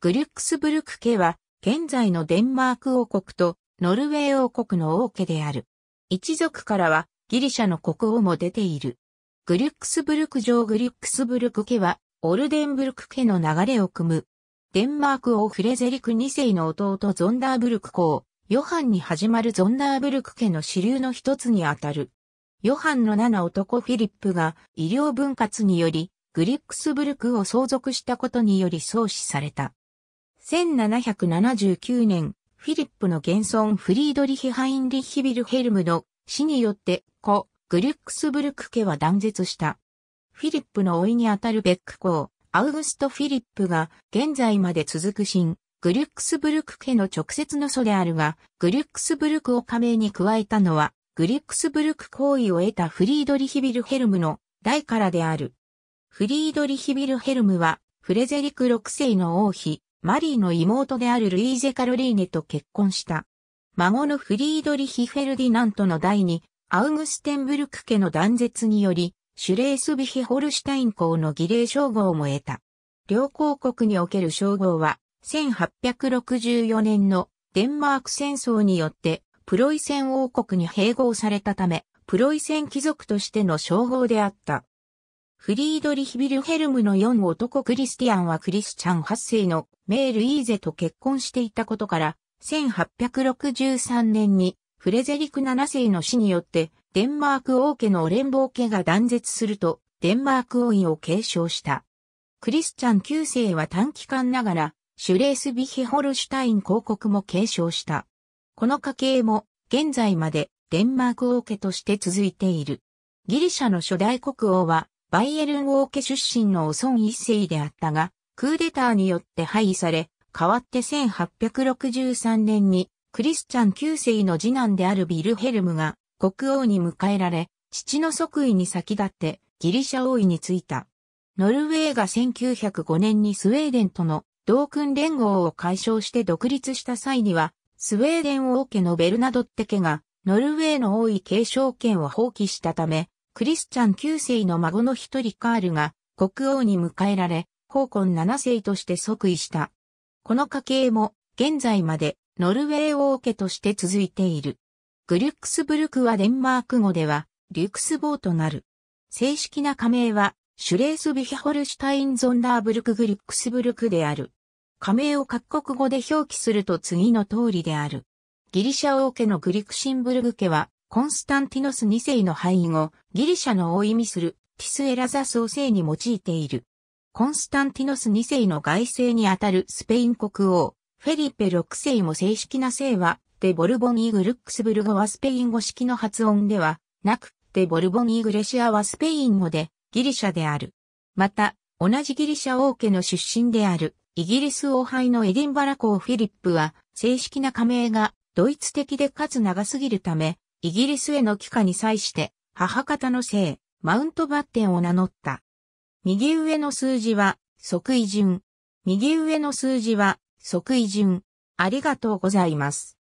グリュックスブルク家は、現在のデンマーク王国とノルウェー王国の王家である。一族からはギリシャの国王も出ている。グリュックスブルク城グリュックスブルク家は、オルデンブルク家の流れを組む。デンマーク王フレゼリク2世の弟ゾンダーブルク公、ヨハンに始まるゾンダーブルク家の支流の一つにあたる。ヨハンの七男フィリップが医療分割により、グリックスブルクを相続したことにより創始された。1779年、フィリップの現存フリードリヒ・ハインリヒ・ビルヘルムの死によって、故、グリュックスブルク家は断絶した。フィリップのいにあたるベック公、アウグスト・フィリップが現在まで続く新、グリュックスブルク家の直接の祖であるが、グリュックスブルクを加盟に加えたのは、グリュックスブルク行為を得たフリードリヒ・ビルヘルムの代からである。フリードリヒ・ビルヘルムは、フレゼリク6世の王妃、マリーの妹であるルイーゼ・カロリーネと結婚した。孫のフリードリヒ・フェルディナントの代に、アウグステンブルク家の断絶により、シュレースビヒ・ホルシュタイン公の儀礼称号も得た。両公国における称号は、1864年のデンマーク戦争によって、プロイセン王国に併合されたため、プロイセン貴族としての称号であった。フリードリヒ・ビルヘルムの4男クリスティアンはクリスチャン8世のメール・イーゼと結婚していたことから、1863年にフレゼリク7世の死によってデンマーク王家の連邦家が断絶するとデンマーク王位を継承した。クリスチャン9世は短期間ながらシュレースビヒホルシュタイン公国も継承した。この家系も現在までデンマーク王家として続いている。ギリシャの初代国王はバイエルン王家出身のオソン一世であったが、クーデターによって廃位され、代わって1863年にクリスチャン9世の次男であるビルヘルムが国王に迎えられ、父の即位に先立ってギリシャ王位に就いた。ノルウェーが1905年にスウェーデンとの同訓連合を解消して独立した際には、スウェーデン王家のベルナドッテ家がノルウェーの王位継承権を放棄したため、クリスチャン9世の孫の一人カールが国王に迎えられ、宝根7世として即位した。この家系も現在までノルウェー王家として続いている。グリュックスブルクはデンマーク語ではリュクスボーとなる。正式な加盟はシュレースビヒホルシュタインゾンダーブルクグリュックスブルクである。加盟を各国語で表記すると次の通りである。ギリシャ王家のグリクシンブルグ家はコンスタンティノス2世の背後、ギリシャの王意味するティスエラザ創世に用いている。コンスタンティノス2世の外姓にあたるスペイン国王、フェリペ6世も正式な姓は、デボルボニーグルックスブルゴはスペイン語式の発音ではなく、デボルボニーグレシアはスペイン語でギリシャである。また、同じギリシャ王家の出身である、イギリス王杯のエディンバラ公フィリップは、正式な加盟がドイツ的でかつ長すぎるため、イギリスへの帰化に際して、母方の姓、マウントバッテンを名乗った。右上の数字は、即位順。右上の数字は、即位順。ありがとうございます。